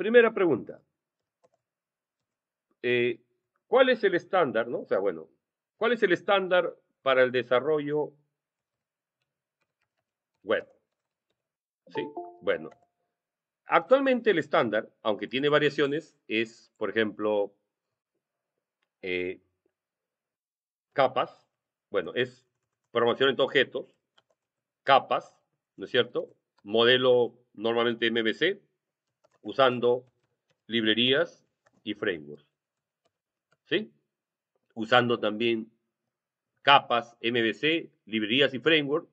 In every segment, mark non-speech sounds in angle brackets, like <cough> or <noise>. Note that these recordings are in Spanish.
Primera pregunta. Eh, ¿Cuál es el estándar, no? O sea, bueno, ¿cuál es el estándar para el desarrollo web? Sí, bueno. Actualmente el estándar, aunque tiene variaciones, es, por ejemplo, eh, capas. Bueno, es programación entre objetos, capas, ¿no es cierto? Modelo normalmente MVC, usando librerías y frameworks. ¿Sí? Usando también capas, MVC, librerías y framework,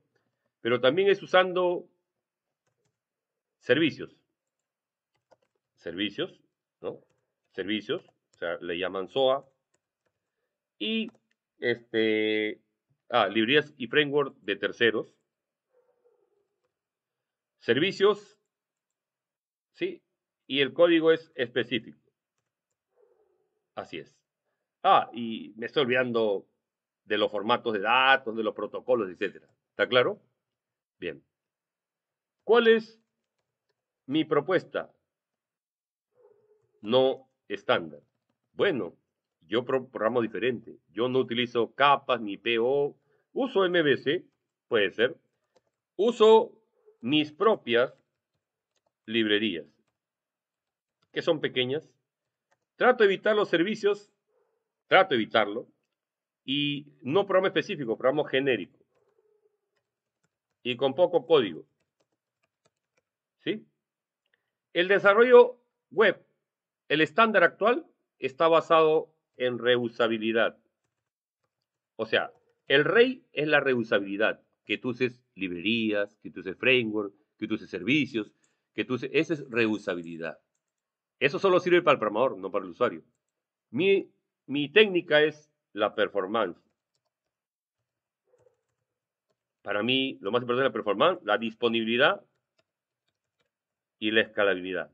pero también es usando servicios. Servicios, ¿no? Servicios, o sea, le llaman SOA. Y este, ah, librerías y framework de terceros. Servicios, ¿sí? y el código es específico. Así es. Ah, y me estoy olvidando de los formatos de datos, de los protocolos, etc. ¿Está claro? Bien. ¿Cuál es mi propuesta? No estándar. Bueno, yo programo diferente. Yo no utilizo capas ni PO. Uso MVC, puede ser. Uso mis propias librerías que son pequeñas. Trato de evitar los servicios, trato de evitarlo. Y no programa específico, programa genérico. Y con poco código. ¿Sí? El desarrollo web, el estándar actual, está basado en reusabilidad. O sea, el rey es la reusabilidad. Que tú uses librerías, que tú uses framework, que tú uses servicios, que tú uses... Esa es reusabilidad. Eso solo sirve para el programador, no para el usuario. Mi, mi técnica es la performance. Para mí, lo más importante es la performance, la disponibilidad y la escalabilidad.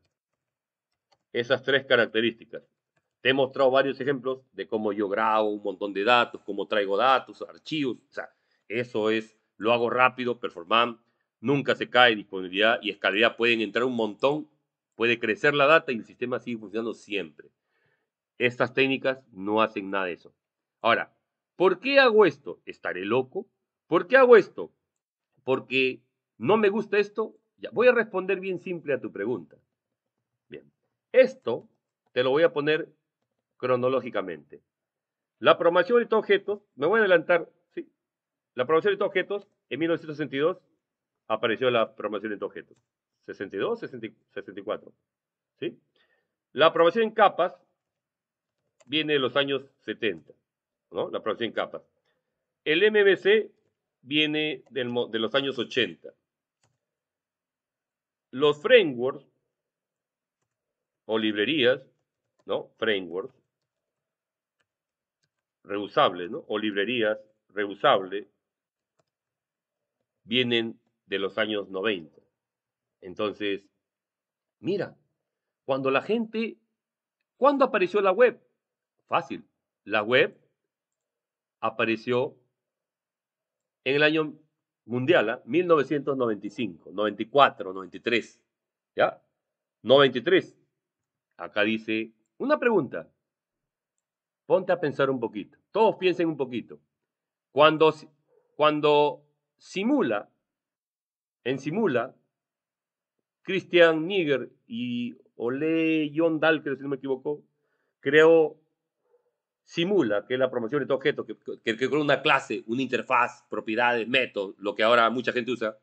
Esas tres características. Te he mostrado varios ejemplos de cómo yo grabo un montón de datos, cómo traigo datos, archivos. O sea, eso es, lo hago rápido, performance, nunca se cae, disponibilidad y escalabilidad. Pueden entrar un montón Puede crecer la data y el sistema sigue funcionando siempre. Estas técnicas no hacen nada de eso. Ahora, ¿por qué hago esto? ¿Estaré loco? ¿Por qué hago esto? Porque no me gusta esto. Ya, voy a responder bien simple a tu pregunta. Bien, esto te lo voy a poner cronológicamente. La promoción de estos objetos, me voy a adelantar, ¿sí? La promoción de estos objetos, en 1962 apareció la promoción de estos objetos. 62, 64. ¿sí? La aprobación en capas viene de los años 70, ¿no? La aprobación en capas. El MVC viene de los años 80. Los frameworks o librerías, ¿no? Frameworks reusables, ¿no? O librerías reusables vienen de los años 90. Entonces, mira, cuando la gente, ¿cuándo apareció la web? Fácil, la web apareció en el año mundial, 1995, 94, 93, ¿ya? 93. Acá dice una pregunta. Ponte a pensar un poquito. Todos piensen un poquito. Cuando, cuando simula, en simula, Christian Niger y Ole John Dalker, si no me equivoco, creó simula que es la promoción de este objeto, que, que, con una clase, una interfaz, propiedades, métodos, lo que ahora mucha gente usa,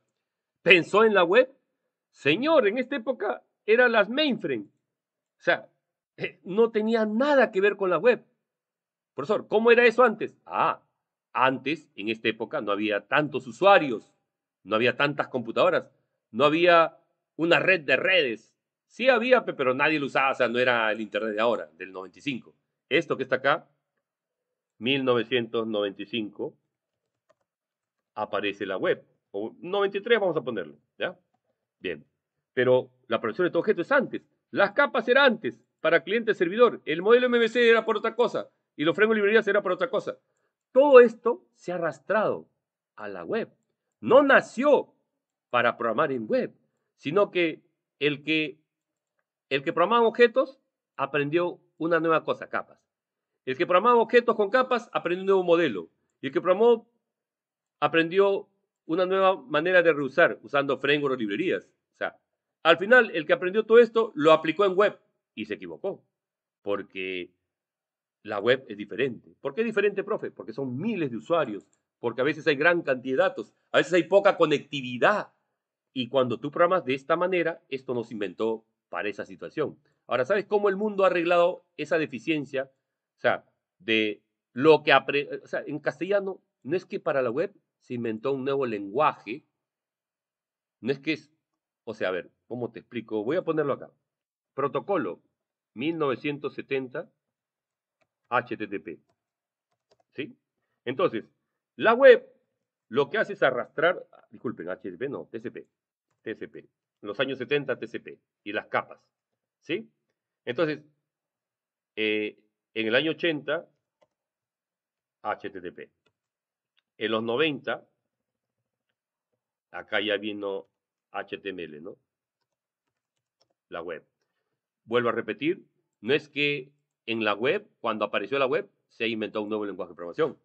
pensó en la web. Señor, en esta época eran las mainframes. O sea, eh, no tenía nada que ver con la web. Profesor, ¿cómo era eso antes? Ah, antes, en esta época, no había tantos usuarios, no había tantas computadoras, no había una red de redes. Sí había, pero nadie lo usaba, o sea, no era el Internet de ahora, del 95. Esto que está acá, 1995, aparece la web. O 93 vamos a ponerlo, ¿ya? Bien. Pero la producción de todo objeto es antes. Las capas eran antes, para cliente-servidor. El modelo MVC era por otra cosa. Y los de librerías era por otra cosa. Todo esto se ha arrastrado a la web. No nació para programar en web sino que el que, el programaba objetos aprendió una nueva cosa, capas. El que programaba objetos con capas aprendió un nuevo modelo. Y el que programó aprendió una nueva manera de reusar usando frameworks o librerías. O sea, al final el que aprendió todo esto lo aplicó en web y se equivocó. Porque la web es diferente. ¿Por qué diferente, profe? Porque son miles de usuarios. Porque a veces hay gran cantidad de datos. A veces hay poca conectividad y cuando tú programas de esta manera, esto nos inventó para esa situación. Ahora, ¿sabes cómo el mundo ha arreglado esa deficiencia? O sea, de lo que... O sea, en castellano, no es que para la web se inventó un nuevo lenguaje, no es que es... O sea, a ver, ¿cómo te explico? Voy a ponerlo acá. Protocolo 1970 HTTP. ¿Sí? Entonces, la web lo que hace es arrastrar, ah, disculpen, HTTP no, TCP. TCP. En los años 70, TCP. Y las capas. ¿Sí? Entonces, eh, en el año 80, HTTP. En los 90, acá ya vino HTML, ¿no? La web. Vuelvo a repetir, no es que en la web, cuando apareció la web, se ha inventado un nuevo lenguaje de programación,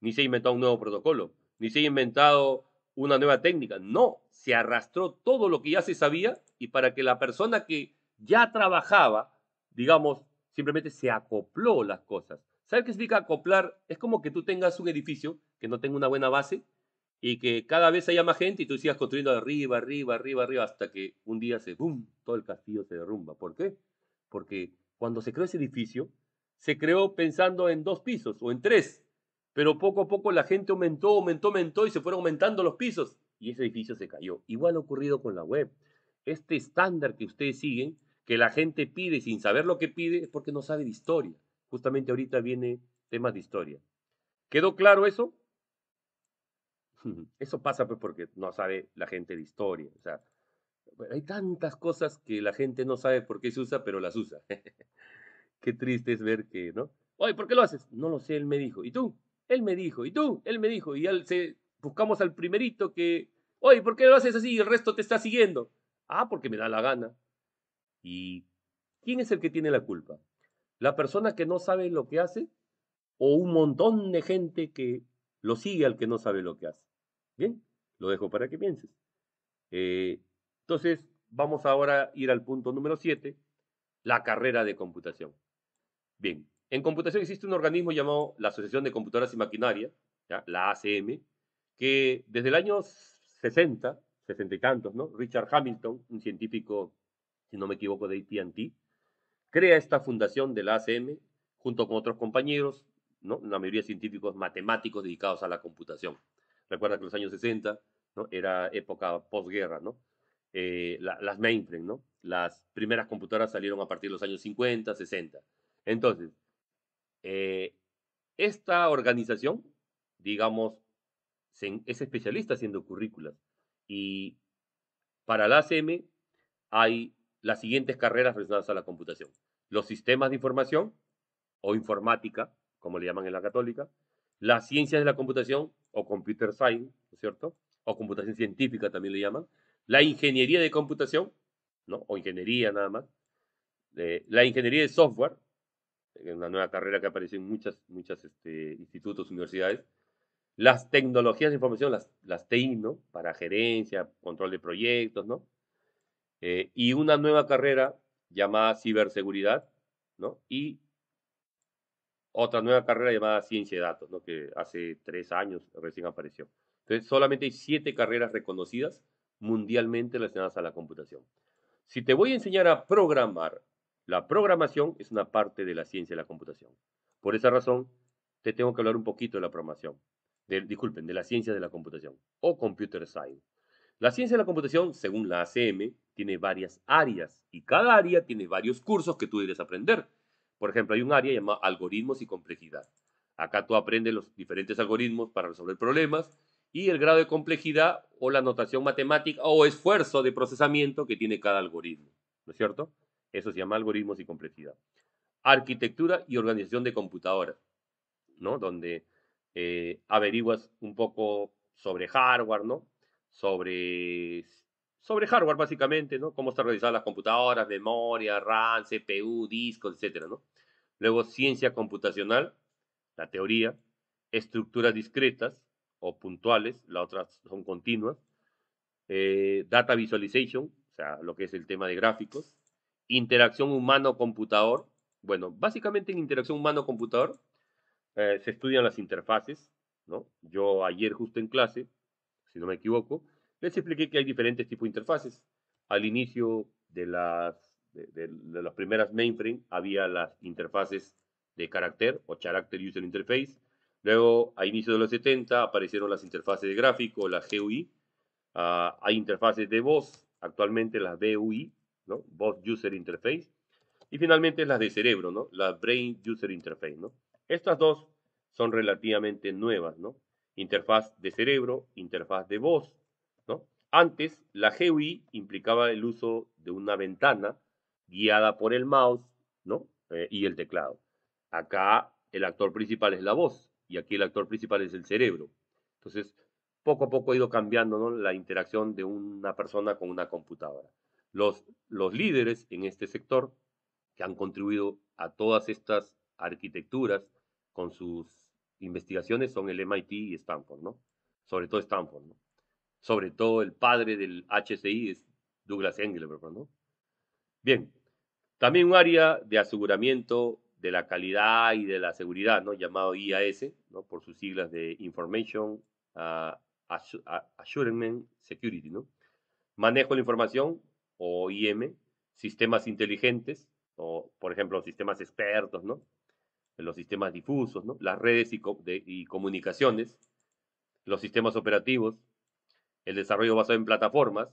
ni se ha inventado un nuevo protocolo, ni se ha inventado una nueva técnica. No, se arrastró todo lo que ya se sabía y para que la persona que ya trabajaba, digamos, simplemente se acopló las cosas. ¿Sabes qué significa acoplar? Es como que tú tengas un edificio que no tenga una buena base y que cada vez haya más gente y tú sigas construyendo arriba, arriba, arriba, arriba, hasta que un día se, ¡bum!, todo el castillo se derrumba. ¿Por qué? Porque cuando se creó ese edificio, se creó pensando en dos pisos o en tres, pero poco a poco la gente aumentó, aumentó, aumentó y se fueron aumentando los pisos. Y ese edificio se cayó. Igual ha ocurrido con la web. Este estándar que ustedes siguen, que la gente pide sin saber lo que pide, es porque no sabe de historia. Justamente ahorita viene temas de historia. ¿Quedó claro eso? <laughs> Eso pasa pues porque no sabe la gente de historia. O sea, hay tantas cosas que la gente no sabe por qué se usa, pero las usa. <laughs> qué triste es ver que, ¿no? Oye, ¿por qué lo haces? No lo sé, él me dijo. ¿Y tú? Él me dijo, ¿y tú? Él me dijo, y al, se, buscamos al primerito que, oye, ¿por qué lo haces así y el resto te está siguiendo? Ah, porque me da la gana. ¿Y quién es el que tiene la culpa? ¿La persona que no sabe lo que hace o un montón de gente que lo sigue al que no sabe lo que hace? Bien, lo dejo para que pienses. Eh, entonces, vamos ahora a ir al punto número 7, la carrera de computación. Bien, en computación existe un organismo llamado la Asociación de Computadoras y Maquinaria, la ACM, que desde el año 60, 60 y tantos, ¿no? Richard Hamilton, un científico, si no me equivoco, de ATT, crea esta fundación de la ACM junto con otros compañeros, ¿no? la mayoría científicos matemáticos dedicados a la computación. Recuerda que los años 60 ¿no? era época posguerra, ¿no? Eh, las mainframes, ¿no? las primeras computadoras salieron a partir de los años 50, 60. Entonces, eh, esta organización, digamos, es especialista haciendo currículas y para la ACM hay las siguientes carreras relacionadas a la computación. Los sistemas de información o informática, como le llaman en la católica, las ciencias de la computación o computer science, es cierto? O computación científica también le llaman. La ingeniería de computación, ¿no? O ingeniería nada más. Eh, la ingeniería de software, una nueva carrera que apareció en muchas, muchas este, institutos, universidades, las tecnologías de información, las, las TI, ¿no? Para gerencia, control de proyectos, ¿no? Eh, y una nueva carrera llamada ciberseguridad, ¿no? Y otra nueva carrera llamada ciencia de datos, ¿no? Que hace tres años recién apareció. Entonces, solamente hay siete carreras reconocidas mundialmente relacionadas a la computación. Si te voy a enseñar a programar, la programación es una parte de la ciencia de la computación. Por esa razón, te tengo que hablar un poquito de la programación. disculpen, de la ciencia de la computación o computer science. La ciencia de la computación, según la ACM, tiene varias áreas y cada área tiene varios cursos que tú debes aprender. Por ejemplo, hay un área llamada algoritmos y complejidad. Acá tú aprendes los diferentes algoritmos para resolver problemas y el grado de complejidad o la notación matemática o esfuerzo de procesamiento que tiene cada algoritmo. ¿No es cierto? Eso se llama algoritmos y complejidad. Arquitectura y organización de computadoras, ¿no? Donde eh, averiguas un poco sobre hardware, ¿no? Sobre, sobre hardware, básicamente, ¿no? Cómo están organizadas las computadoras, memoria, RAM, CPU, discos, etcétera, ¿no? Luego, ciencia computacional, la teoría, estructuras discretas o puntuales, las otras son continuas, eh, data visualization, o sea, lo que es el tema de gráficos, interacción humano-computador. Bueno, básicamente en interacción humano-computador eh, se estudian las interfaces, ¿no? Yo ayer justo en clase, si no me equivoco, les expliqué que hay diferentes tipos de interfaces. Al inicio de las, de, primeras mainframe había las interfaces de carácter o character user interface. Luego, a inicio de los 70, aparecieron las interfaces de gráfico, la GUI. Ah, hay interfaces de voz, actualmente las BUI, User Interface. Y finalmente las de cerebro, ¿no? La Brain User Interface, Estas dos son relativamente nuevas, ¿no? Interfaz de cerebro, interfaz de voz, Antes, la GUI implicaba el uso de una ventana guiada por el mouse, eh, y el teclado. Acá el actor principal es la voz y aquí el actor principal es el cerebro. Entonces, poco a poco ha ido cambiando la interacción de una persona con una computadora los, líderes en este sector que han contribuido a todas estas arquitecturas con sus investigaciones son el MIT y Stanford, ¿no? Sobre todo Stanford, ¿no? Sobre todo el padre del HCI es Douglas Engelberg, ¿no? Bien, también un área de aseguramiento de la calidad y de la seguridad, ¿no? Llamado IAS, ¿no? Por sus siglas de Information ah, ah, Assurance Security, ¿no? Manejo la información o IM, sistemas inteligentes, o por ejemplo, sistemas expertos, ¿no? los sistemas difusos, ¿no? las redes y, comunicaciones, los sistemas operativos, el desarrollo basado en plataformas.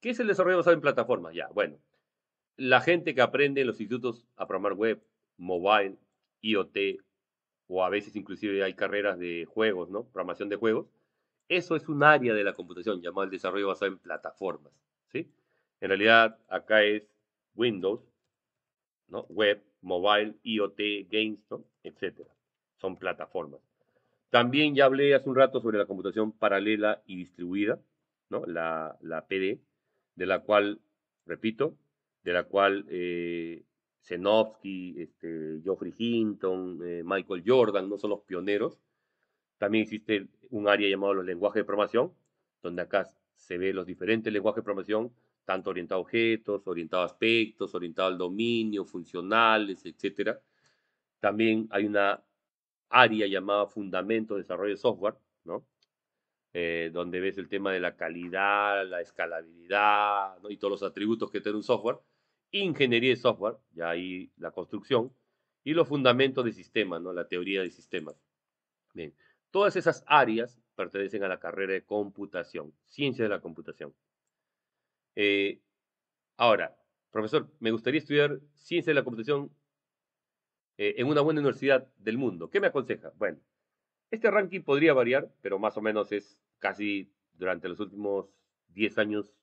¿Qué es el desarrollo basado en plataformas? Ya, bueno, la gente que aprende en los institutos a programar web, mobile, IoT, o a veces inclusive hay carreras de juegos, ¿no? Programación de juegos. Eso es un área de la computación llamada el desarrollo basado en plataformas. En realidad, acá es Windows, ¿no? Web, Mobile, IoT, GameStop, etc. Son plataformas. También ya hablé hace un rato sobre la computación paralela y distribuida, ¿no? La, PD, de la cual, repito, de la cual eh, Zenovsky, este, Geoffrey Hinton, eh, Michael Jordan, no son los pioneros. También existe un área llamado los lenguajes de programación, donde acá se ve los diferentes lenguajes de programación, tanto orientado a objetos, orientado a aspectos, orientado al dominio, funcionales, etc. También hay una área llamada Fundamento de Desarrollo de Software, ¿no? Eh, donde ves el tema de la calidad, la escalabilidad y todos los atributos que tiene un software. Ingeniería de software, ya ahí la construcción. Y los fundamentos de sistemas, ¿no? la teoría de sistemas. Bien, todas esas áreas pertenecen a la carrera de computación, ciencia de la computación. Eh, ahora, profesor, me gustaría estudiar ciencia de la computación eh, en una buena universidad del mundo. ¿Qué me aconseja? Bueno, este ranking podría variar, pero más o menos es casi durante los últimos 10 años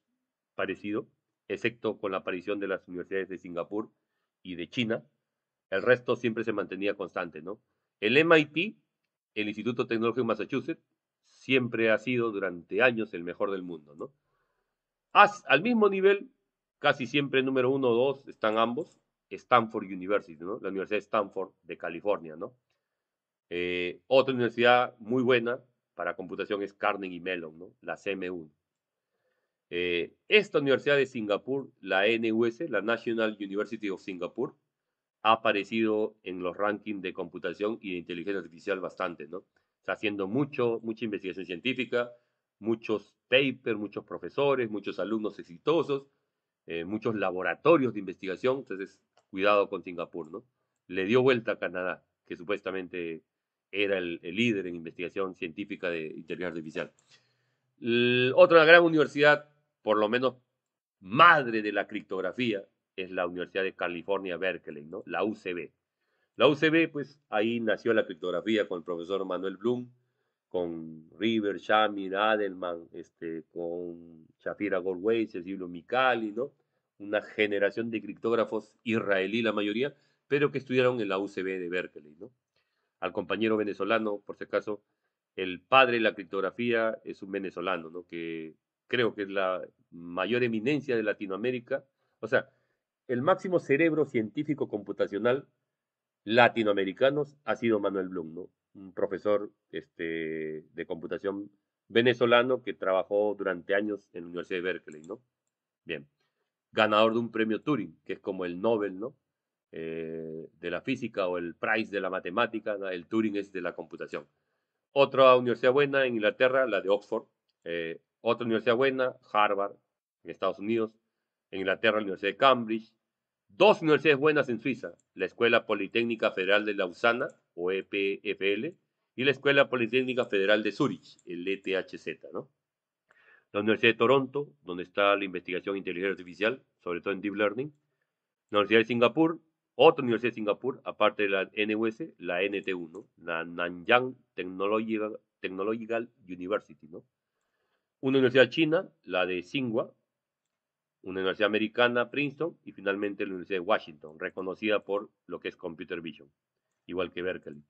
parecido, excepto con la aparición de las universidades de Singapur y de China. El resto siempre se mantenía constante, ¿no? El MIT, el Instituto Tecnológico de Massachusetts, siempre ha sido durante años el mejor del mundo, ¿no? al mismo nivel, casi siempre número uno o dos están ambos, Stanford University, ¿no? La Universidad de Stanford de California, ¿no? Eh, otra universidad muy buena para computación es Carnegie Mellon, ¿no? La CMU. Eh, esta universidad de Singapur, la NUS, la National University of Singapore, ha aparecido en los rankings de computación y de inteligencia artificial bastante, ¿no? Está haciendo mucho, mucha investigación científica, muchos muchos profesores, muchos alumnos exitosos, eh, muchos laboratorios de investigación. Entonces, cuidado con Singapur, ¿no? Le dio vuelta a Canadá, que supuestamente era el, líder en investigación científica de inteligencia artificial. otra gran universidad, por lo menos madre de la criptografía, es la Universidad de California, Berkeley, ¿no? La UCB. La UCB, pues ahí nació la criptografía con el profesor Manuel Blum, con River, Shamir, Adelman, este, con Shafira y Cecilio Mikali, ¿no? Una generación de criptógrafos israelí la mayoría, pero que estudiaron en la UCB de Berkeley, ¿no? Al compañero venezolano, por si acaso, el padre de la criptografía es un venezolano, ¿no? Que creo que es la mayor eminencia de Latinoamérica, o sea, el máximo cerebro científico computacional latinoamericanos ha sido Manuel Blum, ¿no? un profesor este, de computación venezolano que trabajó durante años en la Universidad de Berkeley, ¿no? Bien, ganador de un premio Turing, que es como el Nobel, ¿no? Eh, de la física o el Prize de la matemática, el Turing es de la computación. Otra universidad buena en Inglaterra, la de Oxford. Eh, otra universidad buena, Harvard, en Estados Unidos. En Inglaterra, la Universidad de Cambridge. Dos universidades buenas en Suiza, la Escuela Politécnica Federal de Lausana o EPFL, y la Escuela Politécnica Federal de Zurich, el ETHZ, ¿no? La Universidad de Toronto, donde está la investigación en inteligencia artificial, sobre todo en Deep Learning. La Universidad de Singapur, otra Universidad de Singapur, aparte de la NUS, la NTU, 1 La Nanyang Technological, University, ¿no? Una universidad china, la de Tsinghua, una universidad americana, Princeton, y finalmente la Universidad de Washington, reconocida por lo que es Computer Vision igual que Berkeley.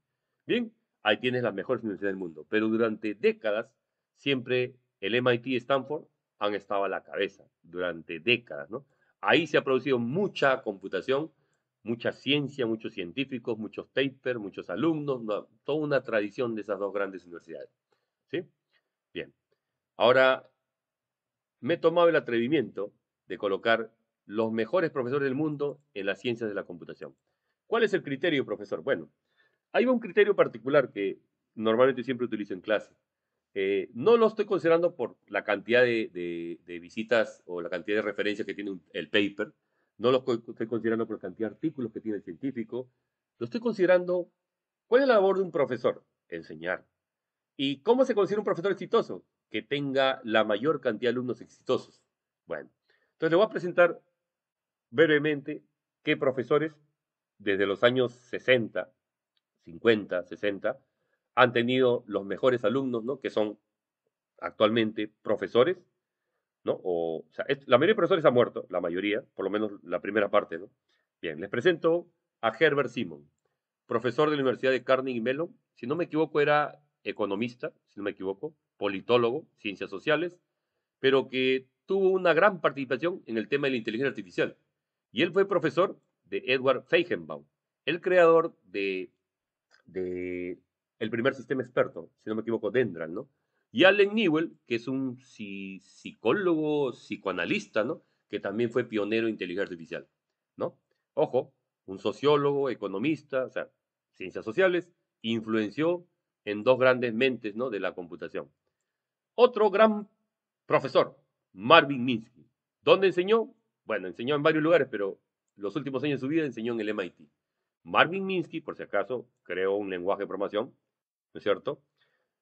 Bien, ahí tienes las mejores universidades del mundo, pero durante décadas siempre el MIT y Stanford han estado a la cabeza, durante décadas, ¿no? Ahí se ha producido mucha computación, mucha ciencia, muchos científicos, muchos papers, muchos alumnos, toda una tradición de esas dos grandes universidades, ¿sí? Bien, ahora me he tomado el atrevimiento de colocar los mejores profesores del mundo en las ciencias de la computación. ¿Cuál es el criterio, profesor? Bueno, hay un criterio particular que normalmente siempre utilizo en clase. Eh, no lo estoy considerando por la cantidad de, visitas o la cantidad de referencias que tiene el paper, no lo estoy considerando por la cantidad de artículos que tiene el científico, lo estoy considerando cuál es la labor de un profesor, enseñar. ¿Y cómo se considera un profesor exitoso? Que tenga la mayor cantidad de alumnos exitosos. Bueno, entonces le voy a presentar brevemente qué profesores desde los años 60, 50, 60, han tenido los mejores alumnos, ¿no? Que son actualmente profesores, ¿no? O, sea, la mayoría de profesores ha muerto, la mayoría, por lo menos la primera parte, ¿no? Bien, les presento a Herbert Simon, profesor de la Universidad de Carnegie Mellon, si no me equivoco era economista, si no me equivoco, politólogo, ciencias sociales, pero que tuvo una gran participación en el tema de la inteligencia artificial. Y él fue profesor Edward Feigenbaum, el creador de, el primer sistema experto, si no me equivoco, Dendral, ¿no? Y Allen Newell, que es un psicólogo, psicoanalista, ¿no? Que también fue pionero en inteligencia artificial, ¿no? Ojo, un sociólogo, economista, o sea, ciencias sociales, influenció en dos grandes mentes, ¿no? De la computación. Otro gran profesor, Marvin Minsky. ¿Dónde enseñó? Bueno, enseñó en varios lugares, pero los últimos años de su vida enseñó en el MIT. Marvin Minsky, por si acaso, creó un lenguaje de programación, ¿no es cierto?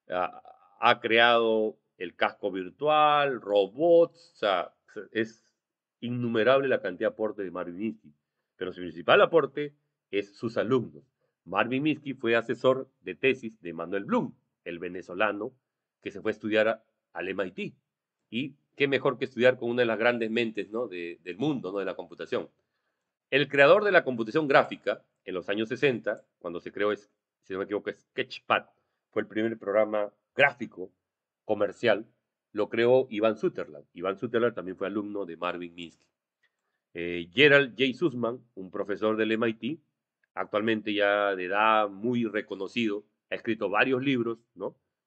Ah, ha creado el casco virtual, robots, o sea, es innumerable la cantidad de aportes de Marvin Minsky. Pero su principal aporte es sus alumnos. Marvin Minsky fue asesor de tesis de Manuel Blum el venezolano que se fue a estudiar al MIT. Y qué mejor que estudiar con una de las grandes mentes ¿no? del mundo, ¿no? de la computación. El creador de la computación gráfica, en los años 60, cuando se creó, si no me equivoco, Sketchpad, fue el primer programa gráfico comercial, lo creó Ivan Sutherland. Ivan Sutherland también fue alumno de Marvin Minsky. Eh, Gerald J. Sussman, un profesor del MIT, actualmente ya de edad muy reconocido, ha escrito varios libros,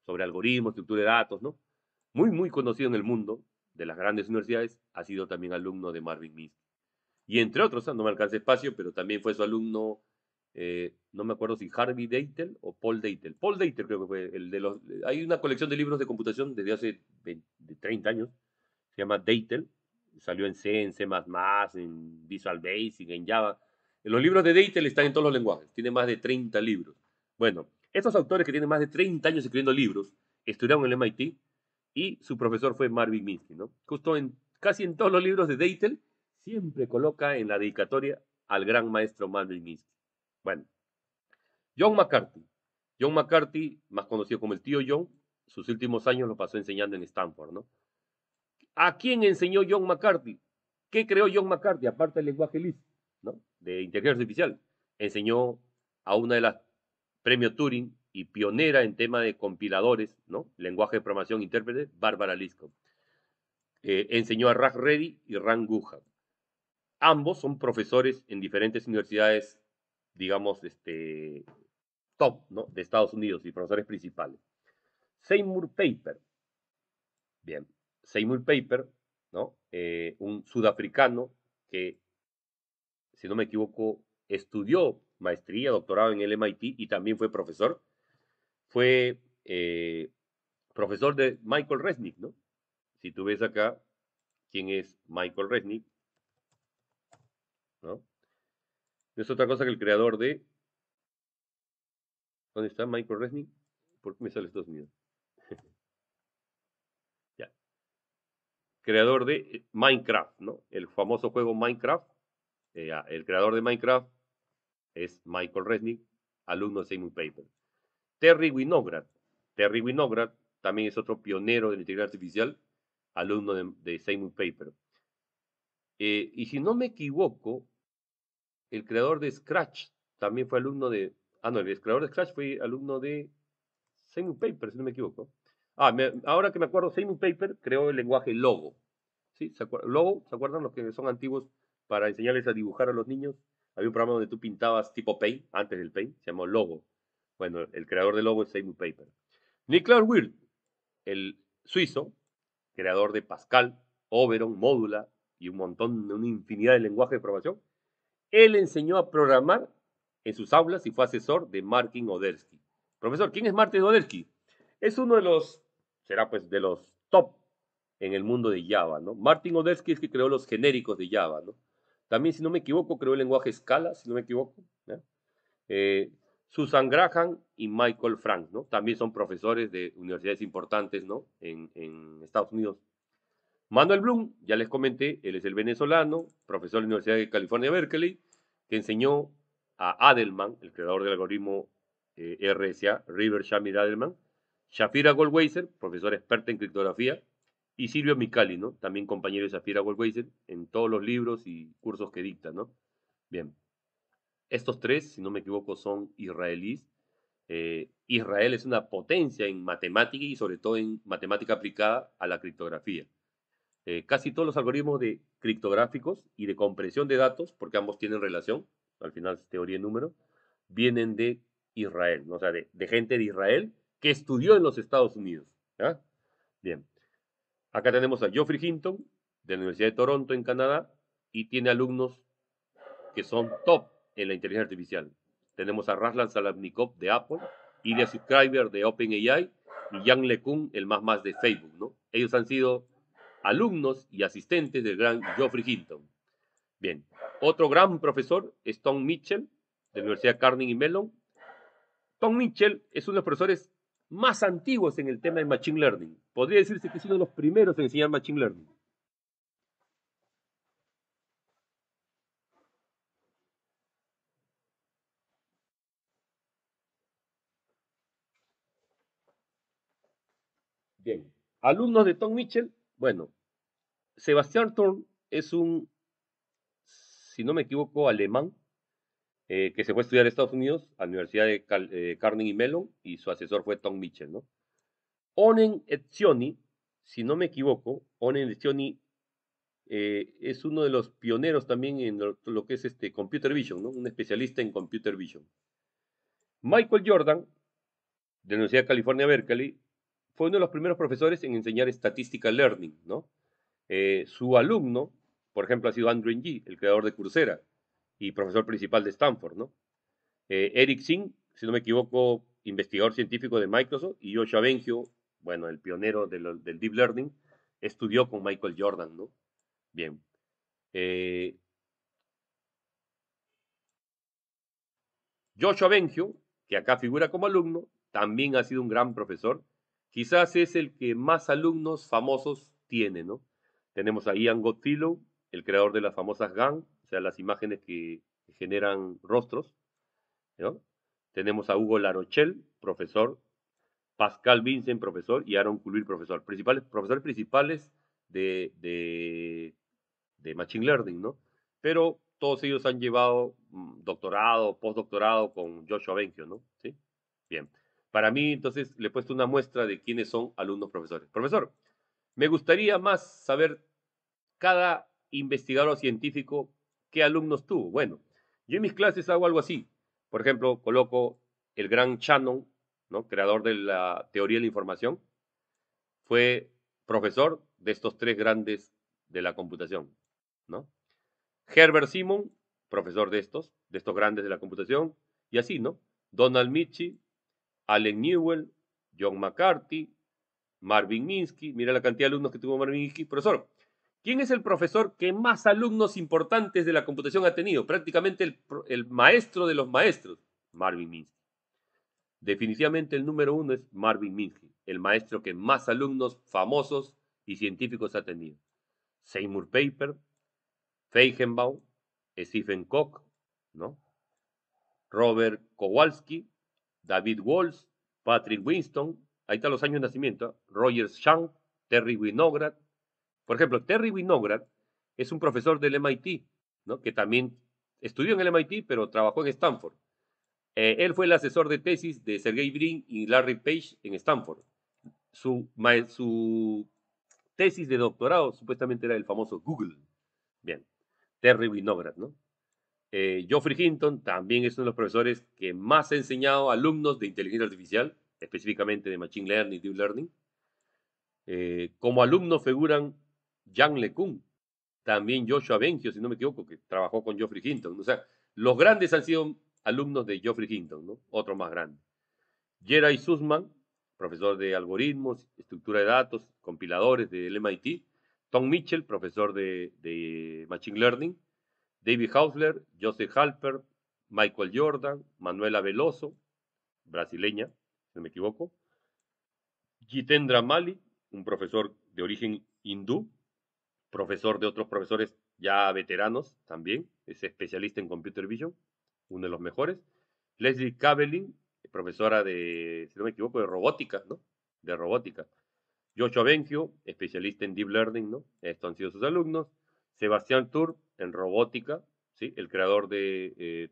Sobre algoritmos, estructura de datos, Muy, muy conocido en el mundo de las grandes universidades, ha sido también alumno de Marvin Minsky y entre otros, ah, no me alcanza espacio, pero también fue su alumno, eh, no me acuerdo si Harvey Deitel o Paul Deitel. Paul Deitel creo que fue el de los... Hay una colección de libros de computación desde hace de 30 años, se llama Deitel, salió en C, en C++, en Visual Basic, en Java. Los libros de Deitel están en todos los lenguajes, tiene más de 30 libros. Bueno, estos autores que tienen más de 30 años escribiendo libros, estudiaron en el MIT y su profesor fue Marvin Minsky, ¿no? Justo en, casi en todos los libros de Deitel siempre coloca en la dedicatoria al gran maestro Manuel Minsky. Bueno, John McCarthy. John McCarthy, más conocido como el tío John, sus últimos años lo pasó enseñando en Stanford, ¿no? ¿A quién enseñó John McCarthy? ¿Qué creó John McCarthy, aparte del lenguaje LIS, ¿no? de inteligencia artificial? Enseñó a una de las premio Turing y pionera en tema de compiladores, ¿no? lenguaje de programación intérprete, Bárbara Liskov. Eh, enseñó a Raj Reddy y Ran Guha ambos son profesores en diferentes universidades, digamos, este, top ¿no? de Estados Unidos y profesores principales. Seymour Paper. Bien, Seymour Paper, ¿no? Eh, un sudafricano que, si no me equivoco, estudió maestría, doctorado en el MIT y también fue profesor. Fue eh, profesor de Michael Resnick, ¿no? Si tú ves acá quién es Michael Resnick, ¿no? es otra cosa que el creador de... ¿Dónde está Michael Resnick? ¿Por qué me sale estos Unidos? <laughs> ya. Creador de eh, Minecraft, ¿no? El famoso juego Minecraft. Eh, el creador de Minecraft es Michael Resnick, alumno de Simon Paper. Terry Winograd. Terry Winograd también es otro pionero de la inteligencia artificial, alumno de, de Simon Paper. Eh, y si no me equivoco, el creador de Scratch también fue alumno de... Ah, no, el creador de Scratch fue alumno de Seymour Paper, si no me equivoco. Ah, ahora que me acuerdo, Seymour Paper creó el lenguaje Logo. ¿Sí? ¿Se Logo, ¿se acuerdan los que son antiguos para enseñarles a dibujar a los niños? Había un programa donde tú pintabas tipo Pay, antes del Pay, se llamó Logo. Bueno, el creador de Logo es Seymour Paper. Niklaus Wirth, el suizo, creador de Pascal, Oberon, Módula y un montón, una infinidad de lenguajes de programación, él enseñó a programar en sus aulas y fue asesor de Martin Odersky. Profesor, ¿quién es Martin Odersky? Es uno de los, será pues, de los top en el mundo de Java, ¿no? Martin Odersky es que creó los genéricos de Java, ¿no? También, si no me equivoco, creó el lenguaje Scala, si no me equivoco. Eh, Susan Graham y Michael Frank, ¿no? También son profesores de universidades importantes, ¿no? En, en, Estados Unidos. Manuel Bloom, ya les comenté, él es el venezolano, profesor de la Universidad de California, Berkeley que enseñó a Adelman, el creador del algoritmo eh, RSA, River Shamir Adelman, Shafira Goldweiser, profesora experta en criptografía, y Silvio Micali, También compañero de Shafira Goldweiser, en todos los libros y cursos que dicta, ¿no? Bien. Estos tres, si no me equivoco, son israelíes. Eh, Israel es una potencia en matemática y sobre todo en matemática aplicada a la criptografía. Eh, casi todos los algoritmos de criptográficos y de comprensión de datos, porque ambos tienen relación, al final es teoría de número, vienen de Israel, ¿no? o sea, de, gente de Israel que estudió en los Estados Unidos. Bien, acá tenemos a Geoffrey Hinton, de la Universidad de Toronto, en Canadá, y tiene alumnos que son top en la inteligencia artificial. Tenemos a Raslan Salamnikov de Apple, Ilya Subscriber de OpenAI y Yang LeCun, el más más de Facebook. ¿no? Ellos han sido alumnos y asistentes del gran Geoffrey Hinton. Bien, otro gran profesor es Tom Mitchell, de la Universidad Carnegie Mellon. Tom Mitchell es uno de los profesores más antiguos en el tema de Machine Learning. Podría decirse que es uno de los primeros en enseñar Machine Learning. Bien, alumnos de Tom Mitchell bueno, Sebastián Thorn es un, si no me equivoco, alemán eh, que se fue a estudiar a Estados Unidos, a la Universidad de eh, Carnegie Mellon, y su asesor fue Tom Mitchell, ¿no? Onen Etzioni, si no me equivoco, Onen Etzioni eh, es uno de los pioneros también en lo, que es este Computer Vision, ¿no? Un especialista en Computer Vision. Michael Jordan, de la Universidad de California, Berkeley, fue uno de los primeros profesores en enseñar estadística Learning, ¿no? Eh, su alumno, por ejemplo, ha sido Andrew Ng, el creador de Coursera y profesor principal de Stanford, ¿no? Eh, Eric Singh, si no me equivoco, investigador científico de Microsoft, y Joshua Bengio, bueno, el pionero del, Deep Learning, estudió con Michael Jordan, ¿no? Bien. Eh, Joshua Bengio, que acá figura como alumno, también ha sido un gran profesor quizás es el que más alumnos famosos tiene, ¿no? Tenemos a Ian Goodfellow, el creador de las famosas GAN, o sea, las imágenes que generan rostros, ¿no? Tenemos a Hugo Larochel, profesor, Pascal Vincent, profesor, y Aaron Kulbir, profesor. Principales, profesores principales de, Machine Learning, ¿no? Pero todos ellos han llevado mm, doctorado, postdoctorado con Joshua Bengio, ¿no? Sí. Bien. Para mí, entonces, le he puesto una muestra de quiénes son alumnos profesores. Profesor, me gustaría más saber cada investigador científico qué alumnos tuvo. Bueno, yo en mis clases hago algo así. Por ejemplo, coloco el gran Shannon, ¿no? creador de la teoría de la información, fue profesor de estos tres grandes de la computación. ¿no? Herbert Simon, profesor de estos, de estos grandes de la computación, y así, ¿no? Donald Mitchell, Alan Newell, John McCarthy, Marvin Minsky. Mira la cantidad de alumnos que tuvo Marvin Minsky. Profesor, ¿quién es el profesor que más alumnos importantes de la computación ha tenido? Prácticamente el, maestro de los maestros, Marvin Minsky. Definitivamente el número uno es Marvin Minsky, el maestro que más alumnos famosos y científicos ha tenido. Seymour Paper, Feigenbaum, Stephen Koch, ¿no? Robert Kowalski, David Walsh, Patrick Winston, ahí están los años de nacimiento, Roger Shank, Terry Winograd. Por ejemplo, Terry Winograd es un profesor del MIT, que también estudió en el MIT, pero trabajó en Stanford. Eh, él fue el asesor de tesis de Sergey Brin y Larry Page en Stanford. Su, su tesis de doctorado supuestamente era el famoso Google. Bien, Terry Winograd, ¿no? Eh, Geoffrey Hinton también es uno de los profesores que más ha enseñado alumnos de inteligencia artificial, específicamente de Machine Learning y Deep Learning. Eh, como alumnos figuran Jan LeCun, también Joshua Bengio, si no me equivoco, que trabajó con Geoffrey Hinton. O sea, los grandes han sido alumnos de Geoffrey Hinton, ¿no? otro más grande. Jerry Sussman, profesor de algoritmos, estructura de datos, compiladores del MIT. Tom Mitchell, profesor de Machine Learning. David Hausler, Joseph Halper, Michael Jordan, Manuela Veloso, brasileña, si no me equivoco, Jitendra Mali, un profesor de origen hindú, profesor de otros profesores ya veteranos también, es especialista en computer vision, uno de los mejores. Leslie Kavelin, profesora de, si no me equivoco, de robótica, ¿no? De robótica. Joshua Benchio, especialista en deep learning, ¿no? Estos han sido sus alumnos. Sebastián Tur en robótica, ¿sí? El creador de, eh,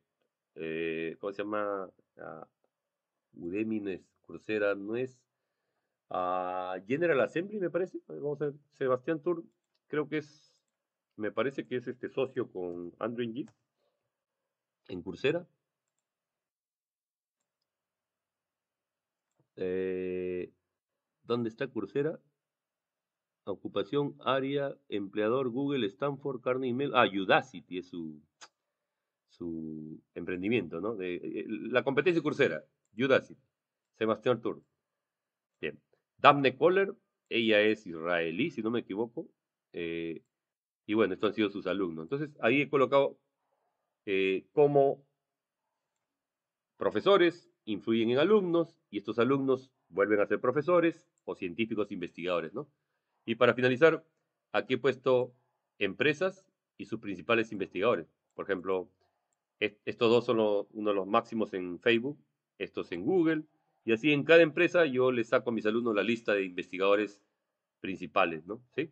eh, ¿cómo se llama? Uh, Udemy no es, Coursera no es, ah, General Assembly me parece, eh, vamos a Sebastián Tur, creo que es, me parece que es este socio con Andrew Ng en Coursera. Eh, ¿Dónde está Coursera? Ocupación, área, empleador, Google, Stanford, Carnegie Mellon. Ah, Udacity es su, su emprendimiento, ¿no? De, eh, eh, la competencia cursera, Udacity. Sebastián Tour. Bien. Daphne Kohler. ella es israelí, si no me equivoco. Eh, y bueno, estos han sido sus alumnos. Entonces, ahí he colocado eh, cómo profesores influyen en alumnos y estos alumnos vuelven a ser profesores o científicos investigadores, ¿no? Y para finalizar, aquí he puesto empresas y sus principales investigadores. Por ejemplo, estos dos son uno de los máximos en Facebook, estos en Google, y así en cada empresa yo les saco a mis alumnos la lista de investigadores principales, ¿no? ¿Sí?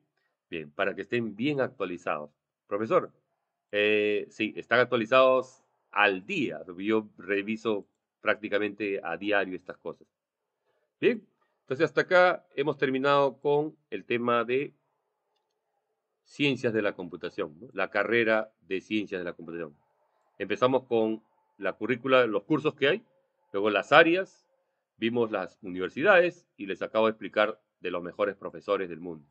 Bien, para que estén bien actualizados. Profesor, eh, sí, están actualizados al día. Yo reviso prácticamente a diario estas cosas. Bien, entonces hasta acá hemos terminado con el tema de ciencias de la computación, la carrera de ciencias de la computación. Empezamos con la currícula, los cursos que hay, luego las áreas, vimos las universidades y les acabo de explicar de los mejores profesores del mundo.